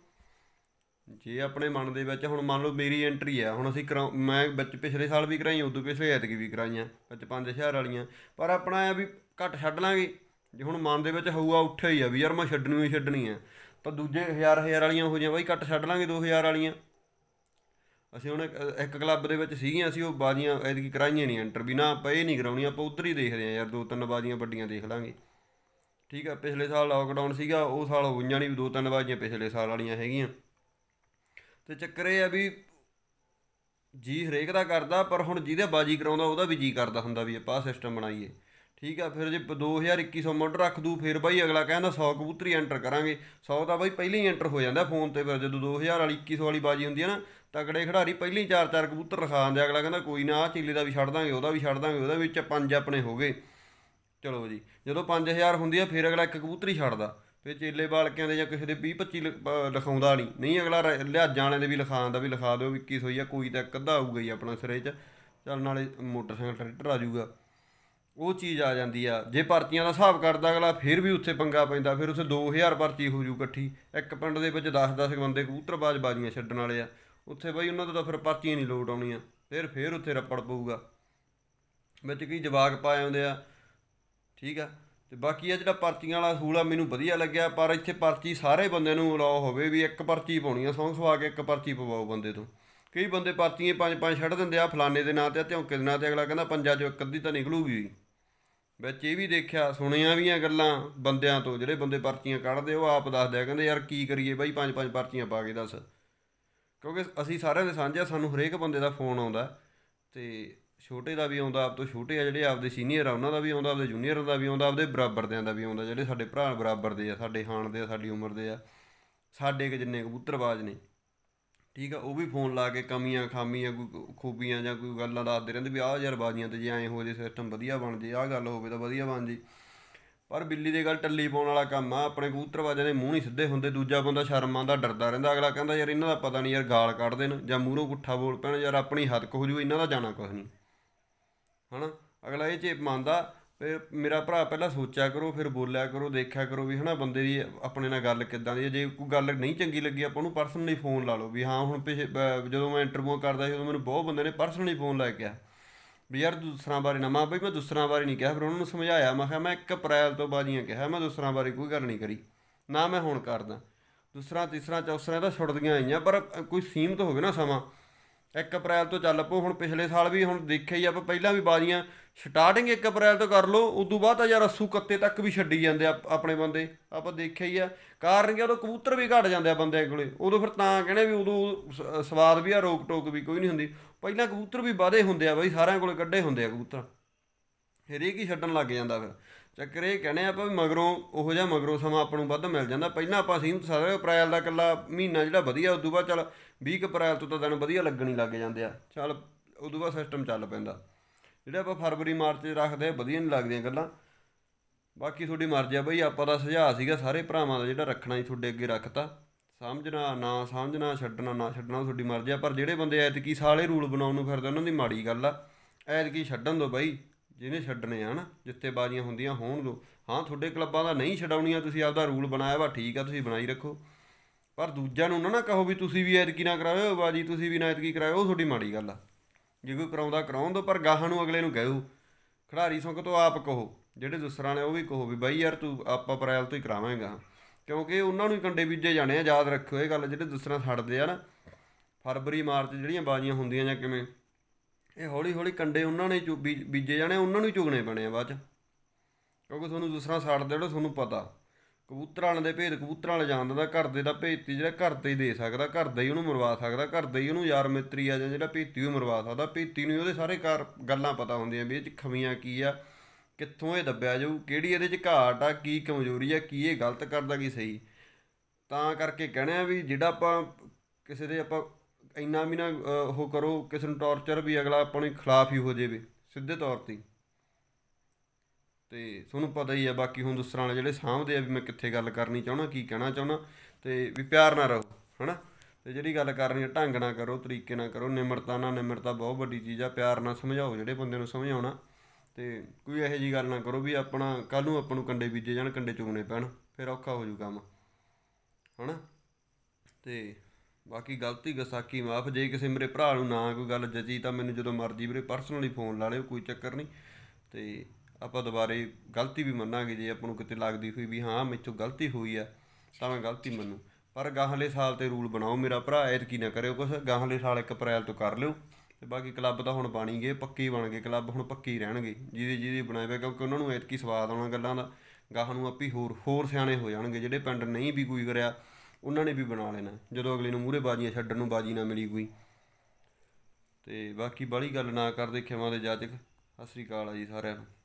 ਜੇ ਆਪਣੇ ਮਨ ਦੇ ਵਿੱਚ ਹੁਣ ਮੰਨ ਲਓ ਮੇਰੀ ਐਂਟਰੀ ਆ ਹੁਣ ਅਸੀਂ ਮੈਂ ਵਿੱਚ ਪਿਛਲੇ ਸਾਲ ਵੀ ਕਰਾਈ ਉਦੋਂ ਪਿਛਲੇ ਐਤਕੀ ਵੀ ਕਰਾਈਆਂ ਵਿੱਚ 5000 ਵਾਲੀਆਂ ਪਰ ਆਪਣਾ ਆ ਵੀ ਘੱਟ ਛੱਡ ਲਾਂਗੇ ਜੇ ਹੁਣ ਮਨ ਦੇ ਵਿੱਚ ਹੋਊਗਾ ਉੱਠਿਆ ਹੀ ਆ ਵੀ ਯਾਰ ਮੈਂ ਛੱਡਣੀ ਹੀ ਛੱਡਣੀ ਆ ਤਾਂ ਦੂਜੇ 1000 1000 ਵਾਲੀਆਂ ਹੋ ਜਾਂ ਬਾਈ ਘੱਟ ਛੱਡ ਲਾਂਗੇ 2000 ਵਾਲੀਆਂ ਅਸੀਂ ਹੁਣ ਇੱਕ ਕਲੱਬ ਦੇ ਵਿੱਚ ਸੀਗੀਆਂ ਅਸੀਂ ਉਹ ਬਾਜ਼ੀਆਂ ਐਤਕੀ ਕਰਾਈਆਂ ਨਹੀਂ ਐਂਟਰ ਵੀ ਨਾ ਆਪਾਂ ਇਹ ਨਹੀਂ ਕਰਾਉਣੀ ਆਪਾਂ ਉਧਰ ਹੀ ਦੇਖਦੇ ਆ ਯਾਰ ਦੋ ਤਿੰਨ ਬਾਜ਼ੀਆਂ ਵੱਡੀਆਂ ਦੇਖ ਲਾਂਗੇ ਠੀਕ ਆ ਪਿਛਲੇ ਸਾਲ ਲਾਕਡਾਊਨ ਸੀਗਾ ਉਹ ਸਾਲ ਹੋਈਆਂ ਨਹੀਂ ਦੋ ਤਿੰਨ ਬਾਜ਼ੀਆਂ ਪਿਛਲੇ ਸਾਲ ਵਾਲੀਆਂ ਹੈਗੀਆਂ ਤੇ ਚੱਕਰ ਇਹ ਆ ਵੀ ਜੀ ਹਰੇਕ ਦਾ ਕਰਦਾ ਪਰ ਹੁਣ ਜਿਹਦੇ ਬਾਜੀ ਕਰਾਉਂਦਾ ਉਹਦਾ ਵੀ ਜੀ ਕਰਦਾ ਹੁੰਦਾ ਵੀ ਆਪਾਂ ਸਿਸਟਮ ਬਣਾਈਏ ਠੀਕ ਆ ਫਿਰ ਜੇ 2021 ਮੋਟਰ ਰੱਖ ਦੂ ਫਿਰ ਬਾਈ ਅਗਲਾ ਕਹਿੰਦਾ 100 ਕਬੂਤਰੀ ਐਂਟਰ ਕਰਾਂਗੇ 100 ਤਾਂ ਬਾਈ ਪਹਿਲਾਂ ਹੀ ਐਂਟਰ ਹੋ ਜਾਂਦਾ ਫੋਨ ਤੇ ਫਿਰ ਜਦੋਂ 2000 ਵਾਲੀ 2100 ਵਾਲੀ ਬਾਜੀ ਹੁੰਦੀ ਹੈ ਨਾ ਤਗੜੇ ਖਿਡਾਰੀ ਪਹਿਲਾਂ ਹੀ ਚਾਰ ਚਾਰ ਕਬੂਤਰ ਰਖਾ ਦਿੰਦੇ ਅਗਲਾ ਕਹਿੰਦਾ ਕੋਈ ਨਾ ਆ ਚੀਲੇ ਦਾ ਵੀ ਛੱਡ ਦਾਂਗੇ ਉਹਦਾ ਵੀ ਛੱਡ ਦਾਂਗੇ ਉਹਦਾ ਵਿੱਚ ਪੰਜ ਆਪਣੇ ਹੋ ਗਏ ਚਲੋ ਜੀ ਜਦੋਂ 5000 ਹੁੰਦੀ ਆ ਫਿਰ ਅਗਲਾ ਇੱਕ ਕਬੂਤਰੀ ਛੱਡਦਾ ਫਿਰ ਚੇਲੇ ਬਾਲਕਿਆਂ ਦੇ ਜਾਂ ਕਿਸੇ ਦੇ 20 25 ਲਿਖਾਉਂਦਾ ਨਹੀਂ ਨਹੀਂ ਅਗਲਾ ਲਿਹਾਜਾਂ ਵਾਲੇ ਦੇ ਵੀ ਲਿਖਾ ਆਂਦਾ ਵੀ ਲਿਖਾ ਦਿਓ ਵੀ 2100 ਆ ਕੋਈ ਤਾਂ ਇੱਕ ਅੱਧਾ ਆਊਗਾ ਹੀ ਆਪਣਾ ਸਿਰੇ 'ਚ ਚੱਲ ਨਾਲੇ ਮੋਟਰਸਾਈਕਲ ਟਰੈਕਟਰ ਆ ਜਾਊਗਾ ਉਹ ਚੀਜ਼ ਆ ਜਾਂਦੀ ਆ ਜੇ ਪਰਚੀਆਂ ਦਾ ਹਿਸਾਬ ਕਰਦਾ ਅਗਲਾ ਫਿਰ ਵੀ ਉੱਥੇ ਪੰਗਾ ਪੈਂਦਾ ਫਿਰ ਉਸੇ 2000 ਪਰਚੀ ਹੋ ਜੂ ਇਕੱਠੀ ਇੱਕ ਪਿੰਡ ਦੇ ਵਿੱਚ 10-10 ਬੰਦੇ ਕਬੂਤਰਬਾਜ਼ ਬਾਜ਼ੀਆਂ ਛੱਡਣ ਵਾਲੇ ਆ ਉੱਥੇ ਬਈ ਉਹਨਾਂ ਤੋਂ ਤਾਂ ਫਿਰ ਪਰਚੀਆਂ ਨਹੀਂ ਲੋਟ ਆਉਣੀਆਂ ਫਿਰ ਫਿਰ ਉੱਥੇ ਰੱਪੜ ਪਊਗਾ ਵਿੱਚ ਕੀ ਜਵਾਕ ਪਾਏ ਆਉਂਦੇ ਆ ਠੀਕ ਆ ਤੇ ਬਾਕੀ ਆ ਜਿਹੜਾ ਪਰਚੀਆਂ ਵਾਲਾ ਸੂਲ ਆ ਮੈਨੂੰ ਵਧੀਆ ਲੱਗਿਆ ਪਰ ਇੱਥੇ ਪਰਚੀ ਸਾਰੇ ਬੰਦੇ ਨੂੰ ਅਲਾਉ ਹੋਵੇ ਵੀ ਇੱਕ ਪਰਚੀ ਪਾਉਣੀ ਆ ਸੌਂ ਸਵਾ ਕੇ ਇੱਕ ਪਰਚੀ ਪਵਾਓ ਬੰਦੇ ਤੋਂ ਕਈ ਬੰਦੇ ਪਰਚੀਆਂ ਪੰਜ ਪੰਜ ਛੱਡ ਦਿੰਦੇ ਆ ਫਲਾਣੇ ਦੇ ਨਾਂ ਤੇ ਧੌਂਕੇ ਦੇ ਨਾਂ ਤੇ ਅਗਲਾ ਕਹਿੰਦਾ ਪੰਜਾਂ ਚੋਂ ਇੱਕ ਅੱਧੀ ਤਾਂ ਨਿਕਲੂਗੀ ਵਿੱਚ ਇਹ ਵੀ ਦੇਖਿਆ ਸੁਣਿਆ ਵੀ ਆ ਗੱਲਾਂ ਬੰਦਿਆਂ ਤੋਂ ਜਿਹੜੇ ਬੰਦੇ ਪਰਚੀਆਂ ਕੱਢਦੇ ਉਹ ਆਪ ਦੱਸਦੇ ਆ ਕਹਿੰਦੇ ਯਾਰ ਕੀ ਕਰੀਏ ਬਾਈ ਪੰਜ ਪੰਜ ਪਰਚੀਆਂ ਪਾ ਕੇ ਦੱਸ ਕਿਉਂਕਿ ਅਸੀਂ ਸਾਰਿਆਂ ਦੇ ਸਾਂਝਾ ਸਾਨੂੰ ਹਰੇਕ ਬੰਦੇ ਦਾ ਫੋਨ ਆਉਂਦਾ ਤੇ ਛੋਟੇ ਦਾ ਵੀ ਆਉਂਦਾ ਆਪ ਤੋਂ ਛੋਟੇ ਆ ਜਿਹੜੇ ਆਪਦੇ ਸੀਨੀਅਰ ਆ ਉਹਨਾਂ ਦਾ ਵੀ ਆਉਂਦਾ ਆਪਦੇ ਜੂਨੀਅਰ ਦਾ ਵੀ ਆਉਂਦਾ ਆਪਦੇ ਬਰਾਬਰ ਦੇ ਦਾ ਵੀ ਆਉਂਦਾ ਜਿਹੜੇ ਸਾਡੇ ਭਰਾ ਬਰਾਬਰ ਦੇ ਆ ਸਾਡੇ ਹਾਣ ਦੇ ਆ ਸਾਡੀ ਉਮਰ ਦੇ ਆ ਸਾਡੇ ਕਿ ਜਿੰਨੇ ਕਬੂਤਰਬਾਜ਼ ਨੇ ਠੀਕ ਆ ਉਹ ਵੀ ਫੋਨ ਲਾ ਕੇ ਕਮੀਆਂ ਖਾਮੀਆਂ ਕੋਈ ਖੂਬੀਆਂ ਜਾਂ ਕੋਈ ਗੱਲਾਂ ਦੱਸਦੇ ਰਹਿੰਦੇ ਵੀ ਆਹ ਯਾਰ ਬਾਜ਼ੀਆਂ ਤੇ ਜੇ ਐਂ ਹੋ ਜੇ ਸਿਸਟਮ ਵਧੀਆ ਬਣ ਜੇ ਆਹ ਗੱਲ ਹੋਵੇ ਤਾਂ ਵਧੀਆ ਬਣ ਜੇ ਪਰ ਬਿੱਲੀ ਦੇ ਗੱਲ ਟੱਲੀ ਪਾਉਣ ਵਾਲਾ ਕੰਮ ਆ ਆਪਣੇ ਕਬੂਤਰਬਾਜ਼ਾਂ ਦੇ ਮੂੰਹ ਨਹੀਂ ਸਿੱਧੇ ਹੁੰਦੇ ਦੂਜਾ ਬੰਦਾ ਸ਼ਰਮ ਆਉਂਦਾ ਡਰਦਾ ਰਹਿੰਦਾ ਅਗਲਾ ਕਹਿੰਦਾ ਯਾਰ ਇਹਨਾਂ ਦਾ ਪਤਾ ਨਹੀਂ ਯਾਰ ਗਾਲ ਕੱਢਦੇ ਨੇ ਜਾਂ ਮੂਹਰੋਂ ਪੁੱਠਾ ਬੋਲ ਪੈਣ ਯਾਰ ਆਪਣੀ ਹੱਦ ਹੋ ਜੂ ਇਹਨਾਂ ਦਾ ਜਾਣਾ ਕੁਝ ਨਹੀਂ ਹਨਾ ਅਗਲਾ ਇਹ ਚੇਪ ਮੰਨਦਾ ਮੇਰਾ ਭਰਾ ਪਹਿਲਾਂ ਸੋਚਿਆ ਕਰੋ ਫਿਰ ਬੋਲਿਆ ਕਰੋ ਦੇਖਿਆ ਕਰੋ ਵੀ ਹਨਾ ਬੰਦੇ ਦੀ ਆਪਣੇ ਨਾਲ ਗੱਲ ਕਿੱਦਾਂ ਦੀ ਹੈ ਜੇ ਕੋਈ ਗੱਲ ਨਹੀਂ ਚੰਗੀ ਲੱਗੀ ਆਪਾਂ ਨੂੰ ਪਰਸਨਲੀ ਫੋਨ ਲਾ ਲਓ ਵੀ ਹਾਂ ਹੁਣ ਜਦੋਂ ਮੈਂ ਇੰਟਰਵਿਊ ਕਰਦਾ ਸੀ ਉਦੋਂ ਮੈਨੂੰ ਬਹੁਤ ਬੰਦੇ ਨੇ ਪਰਸਨਲੀ ਫੋਨ ਲਾ ਕੇ ਆ ਵੀ ਯਾਰ ਦੂਸਰਾ ਬਾਰੇ ਨਾ ਮੈਂ ਬਈ ਮੈਂ ਦੂਸਰਾ ਬਾਰੇ ਨਹੀਂ ਕਿਹਾ ਫਿਰ ਉਹਨਾਂ ਨੂੰ ਸਮਝਾਇਆ ਮੈਂ ਕਿਹਾ ਮੈਂ 1 ਅਪ੍ਰੈਲ ਤੋਂ ਬਾਅਦੀਆਂ ਕਿਹਾ ਮੈਂ ਦੂਸਰਾ ਬਾਰੇ ਕੋਈ ਗੱਲ ਨਹੀਂ ਕਰੀ ਨਾ ਮੈਂ ਹੁਣ ਕਰਦਾ ਦੂਸਰਾ ਤੀਸਰਾ ਚੌਥਾ ਤਾਂ ਛੁੱਟਦੀਆਂ ਆਈਆਂ ਪਰ ਕੋਈ ਸੀਮਤ ਹੋਵੇ ਨਾ ਸਮਾਂ 1 ਅਪ੍ਰੈਲ ਤੋਂ ਚੱਲ ਪੋ ਹੁਣ ਪਿਛਲੇ ਸਾਲ ਵੀ ਹੁਣ ਦੇਖਿਆ ਹੀ ਆਪਾਂ ਪਹਿਲਾਂ ਵੀ ਬਾਜ਼ੀਆਂ ਸਟਾਰਟਿੰਗ 1 ਅਪ੍ਰੈਲ ਤੋਂ ਕਰ ਲਓ ਉਦੋਂ ਬਾਅਦ ਤਾਂ ਯਾਰ 80 ਕੱਤੇ ਤੱਕ ਵੀ ਛੱਡੀ ਜਾਂਦੇ ਆ ਆਪਣੇ ਬੰਦੇ ਆਪਾਂ ਦੇਖਿਆ ਹੀ ਆ ਕਾਰਨ ਕਿ ਉਹਦੇ ਕਬੂਤਰ ਵੀ ਘਟ ਜਾਂਦੇ ਆ ਬੰਦੇ ਕੋਲੇ ਉਦੋਂ ਫਿਰ ਤਾਂ ਕਹਿੰਦੇ ਵੀ ਉਦੋਂ ਸਵਾਦ ਵੀ ਆ ਰੋਕ ਟੋਕ ਵੀ ਕੋਈ ਨਹੀਂ ਹੁੰਦੀ ਪਹਿਲਾਂ ਕਬੂਤਰ ਵੀ ਵਾਦੇ ਹੁੰਦੇ ਆ ਬਈ ਸਾਰਿਆਂ ਕੋਲੇ ਕੱਢੇ ਹੁੰਦੇ ਆ ਕਬੂਤਰ ਫਿਰ ਇਹ ਕੀ ਛੱਡਣ ਲੱਗ ਜਾਂਦਾ ਫਿਰ ਚੱਕਰ ਇਹ ਕਹਿੰਦੇ ਆਪਾਂ ਵੀ ਮਗਰੋਂ ਉਹੋ ਜਿਹਾ ਮਗਰੋਂ ਸਮਾਂ ਆਪਾਂ ਨੂੰ ਵੱਧ ਮਿਲ ਜਾਂਦਾ ਪਹਿਲਾਂ ਆਪਾਂ ਸੀਮਤ ਸਾਰੇ ਅਪ੍ਰੈਲ ਦਾ ਕੱਲਾ ਮਹੀਨਾ ਜਿਹੜਾ ਵਧੀਆ ਉਦੋਂ ਬਾਅਦ ਚੱਲ 20 ਅਪ੍ਰੈਲ ਤੋਂ ਤਾਂ ਦਿਨ ਵਧੀਆ ਲੱਗਣੀ ਲੱਗ ਜਾਂਦੇ ਆ ਚੱਲ ਉਦੋਂ ਬਾਅਦ ਸਿਸਟਮ ਚੱਲ ਪੈਂਦਾ ਜਿਹੜੇ ਆਪਾਂ ਫਰਵਰੀ ਮਾਰਚ ਚ ਰੱਖਦੇ ਵਧੀਆ ਨਹੀਂ ਲੱਗਦੀਆਂ ਗੱਲਾਂ ਬਾਕੀ ਤੁਹਾਡੀ ਮਰਜ਼ੀ ਆ ਬਈ ਆਪਾਂ ਦਾ ਸੁਝਾਅ ਸੀਗਾ ਸਾਰੇ ਭਰਾਵਾਂ ਦਾ ਜਿਹੜਾ ਰੱਖਣਾ ਹੀ ਤੁਹਾਡੇ ਅੱਗੇ ਰੱਖਤਾ ਸਮਝਣਾ ਨਾ ਸਮਝਣਾ ਛੱਡਣਾ ਨਾ ਛੱਡਣਾ ਤੁਹਾਡੀ ਮਰਜ਼ੀ ਆ ਪਰ ਜਿਹੜੇ ਬੰਦੇ ਐਤਕੀ ਸਾਲੇ ਰੂਲ ਬਣਾਉਣ ਨੂੰ ਫਿਰਦੇ ਉਹਨਾਂ ਦੀ ਮਾੜੀ ਗੱਲ ਆ ਐਤਕੀ ਛੱਡਣ ਦੋ ਬਈ ਜਿਹਨੇ ਛੱਡਣੇ ਆ ਨਾ ਬਾਜ਼ੀਆਂ ਹੁੰਦੀਆਂ ਹੋਣ ਦੋ ਹਾਂ ਤੁਹਾਡੇ ਕਲੱਬਾਂ ਦਾ ਨਹੀਂ ਛਡਾਉਣੀਆਂ ਤੁਸੀਂ ਆਪਦਾ ਰੂਲ ਬਣਾਇਆ ਵਾ ਠੀਕ ਆ ਤੁਸੀਂ ਬਣਾਈ ਰੱਖੋ ਪਰ ਦੂਜਿਆਂ ਨੂੰ ਨਾ ਨਾ ਕਹੋ ਵੀ ਤੁਸੀਂ ਵੀ ਐਤਕੀ ਨਾ ਕਰਾਓ ਬਾਜੀ ਤੁਸੀਂ ਵੀ ਨਾ ਐਤਕੀ ਕਰਾਓ ਉਹ ਤੁਹਾਡੀ ਮਾੜੀ ਗੱਲ ਆ ਜੇ ਕੋਈ ਕਰਾਉਂਦਾ ਕਰਾਉਣ ਦੋ ਪਰ ਗਾਹਾਂ ਨੂੰ ਅਗਲੇ ਨੂੰ ਕਹੋ ਖਿਡਾਰੀ ਸੰਗ ਤੋਂ ਆਪ ਕਹੋ ਜਿਹੜੇ ਦੂਸਰਾਂ ਨੇ ਉਹ ਵੀ ਕਹੋ ਵੀ ਬਾਈ ਯਾਰ ਤੂੰ ਆਪਾਂ ਅਪ੍ਰੈਲ ਤੋਂ ਹੀ ਕਰਾਵਾਂਗਾ ਕਿਉਂਕਿ ਉਹਨਾਂ ਨੂੰ ਹੀ ਕੰਡੇ ਬੀਜੇ ਜਾਣੇ ਆ ਯਾਦ ਰੱਖਿਓ ਇਹ ਗੱਲ ਜਿਹੜੇ ਦੂਸਰਾਂ ਛੱਡਦੇ ਆ ਨਾ ਫਰਵਰੀ ਮਾਰਚ ਜਿਹੜੀਆਂ ਬਾਜ਼ੀਆਂ ਹੁੰਦੀਆਂ ਜਾਂ ਕਿਵੇਂ ਇਹ ਹੌਲੀ ਹੌਲੀ ਕੰਡੇ ਉਹਨਾਂ ਨੇ ਬੀਜੇ ਜਾਣੇ ਉਹਨਾਂ ਨੂੰ ਚੁਗਣੇ ਪੈਣੇ ਆ ਬਾਅਦ ਚ ਕਿਉਂਕਿ ਤੁਹਾਨੂੰ ਦੂਸਰਾ ਸਾੜ ਦੇ ਜਿਹੜਾ ਤੁਹਾਨੂੰ ਪਤਾ ਕਬੂਤਰ ਵਾਲਿਆਂ ਦੇ ਭੇਦ ਕਬੂਤਰ ਵਾਲੇ ਜਾਂਦਾ ਦਾ ਘਰ ਦੇ ਦਾ ਭੇਤੀ ਜਿਹੜਾ ਘਰ ਤੇ ਹੀ ਦੇ ਸਕਦਾ ਘਰ ਦੇ ਹੀ ਉਹਨੂੰ ਮਰਵਾ ਸਕਦਾ ਘਰ ਦੇ ਹੀ ਉਹਨੂੰ ਯਾਰ ਮਿੱਤਰੀ ਆ ਜਾਂ ਜਿਹੜਾ ਭੇਤੀ ਉਹ ਮਰਵਾ ਸਕਦਾ ਭੇਤੀ ਨੂੰ ਉਹਦੇ ਸਾਰੇ ਕਾਰ ਗੱਲਾਂ ਪਤਾ ਹੁੰਦੀਆਂ ਵੀ ਇਹ ਚ ਖਮੀਆਂ ਕੀ ਆ ਕਿੱਥੋਂ ਇਹ ਦੱਬਿਆ ਜਾਊ ਕਿਹੜੀ ਇਹਦੇ ਚ ਘਾਟ ਆ ਕੀ ਕਮਜ਼ੋਰੀ ਆ ਕੀ ਇਹ ਗਲਤ ਕਰਦਾ ਕੀ ਸਹੀ ਤਾਂ ਕਰਕੇ ਕਹਿੰਦੇ ਆ ਵੀ ਜਿਹੜਾ ਆਪਾਂ ਕਿਸੇ ਦੇ ਆਪਾਂ ਇੰਨਾ ਵੀ ਨਾ ਉਹ ਕਰੋ ਕਿਸੇ ਨੂੰ ਟੌਰਚਰ ਵੀ ਅਗਲਾ ਆਪਣੇ ਖਿਲਾਫ ਹੀ ਹੋ ਜਾਵੇ ਸਿੱਧੇ ਤੌਰ ਤੇ ਤੇ ਤੁਹਾਨੂੰ ਪਤਾ ਹੀ ਆ ਬਾਕੀ ਹੁਣ ਦੂਸਰਾਂ ਵਾਲੇ ਜਿਹੜੇ ਸਾਹਮਣੇ ਆ ਵੀ ਮੈਂ ਕਿੱਥੇ ਗੱਲ ਕਰਨੀ ਚਾਹਣਾ ਕੀ ਕਹਿਣਾ ਚਾਹਣਾ ਤੇ ਵੀ ਪਿਆਰ ਨਾ ਰਹੋ ਹਨਾ ਤੇ ਜਿਹੜੀ ਗੱਲ ਕਰਨੀ ਹੈ ਢੰਗ ਨਾ ਕਰੋ ਤਰੀਕੇ ਨਾ ਕਰੋ ਨਿਮਰਤਾ ਨਾਲ ਨਿਮਰਤਾ ਬਹੁਤ ਵੱਡੀ ਚੀਜ਼ ਆ ਪਿਆਰ ਨਾਲ ਸਮਝਾਓ ਜਿਹੜੇ ਬੰਦੇ ਨੂੰ ਸਮਝਾਉਣਾ ਤੇ ਕੋਈ ਇਹੋ ਜੀ ਗੱਲ ਨਾ ਕਰੋ ਵੀ ਆਪਣਾ ਕੱਲ ਨੂੰ ਆਪਾਂ ਨੂੰ ਕੰਡੇ ਬੀਜੇ ਜਾਣ ਕੰਡੇ ਚੁਗਨੇ ਪੈਣ ਫਿਰ ਔਖਾ ਹੋ ਜੂ ਕੰਮ ਹਨਾ ਤੇ ਬਾਕੀ ਗਲਤੀ ਗਸਾਕੀ ਮਾਫ ਜੇ ਕਿਸੇ ਮੇਰੇ ਭਰਾ ਨੂੰ ਨਾ ਕੋਈ ਗੱਲ ਜਚੀ ਤਾਂ ਮੈਨੂੰ ਜਦੋਂ ਮਰਜ਼ੀ ਵੀਰੇ ਪਰਸਨਲੀ ਫੋਨ ਲਾ ਲਿਓ ਕੋਈ ਚੱਕਰ ਨਹੀਂ ਤੇ ਆਪਾਂ ਦੁਬਾਰੇ ਗਲਤੀ ਵੀ ਮੰਨਾਂਗੇ ਜੇ ਆਪਾਂ ਨੂੰ ਕਿਤੇ ਲੱਗਦੀ ਹੋਈ ਵੀ ਹਾਂ ਮੇਥੋਂ ਗਲਤੀ ਹੋਈ ਆ ਤਾਂ ਮੈਂ ਗਲਤੀ ਮੰਨੂ ਪਰ ਗਾਹਲੇ ਸਾਲ ਤੇ ਰੂਲ ਬਣਾਓ ਮੇਰਾ ਭਰਾ ਐਤ ਕੀ ਨਾ ਕਰਿਓ ਕੁਛ ਗਾਹਲੇ ਸਾਲ 1 ਅਪ੍ਰੈਲ ਤੋਂ ਕਰ ਲਿਓ ਤੇ ਬਾਕੀ ਕਲੱਬ ਤਾਂ ਹੁਣ ਬਣ ਗਏ ਪੱਕੇ ਬਣ ਗਏ ਕਲੱਬ ਹੁਣ ਪੱਕੇ ਰਹਿਣਗੇ ਜਿਹਦੇ ਜਿਹਦੇ ਬਣਾਏ ਹੋਏ ਕਿਉਂਕਿ ਉਹਨਾਂ ਨੂੰ ਐਤ ਕੀ ਸਵਾਦ ਆਉਣਾ ਗੱਲਾਂ ਦਾ ਗਾਹ ਨੂੰ ਆਪੀ ਹੋਰ ਹੋਰ ਸਿਆਣੇ ਹੋ ਜਾਣਗੇ ਜਿਹੜੇ ਪਿੰਡ ਨਹੀਂ ਵੀ ਕੋਈ ਕਰਿਆ ਉਹਨਾਂ ਨੇ ਵੀ ਬਣਾ ਲੈਣਾ ਜਦੋਂ ਅਗਲੇ ਨੂੰ ਮੂਹਰੇ ਬਾਜੀਆਂ ਛੱਡਣ ਨੂੰ ਬਾਜੀ ਨਾ ਮਿਲੀ ਕੋਈ ਤੇ ਬਾਕੀ ਬੜੀ ਗੱਲ ਨਾ ਕਰਦੇ ਖਿਮਾਂ ਦੇ ਜਾਜਕ ਸਤਿ ਸ੍ਰੀ ਅਕਾਲ ਆ ਜੀ ਸਾਰਿਆਂ ਨੂੰ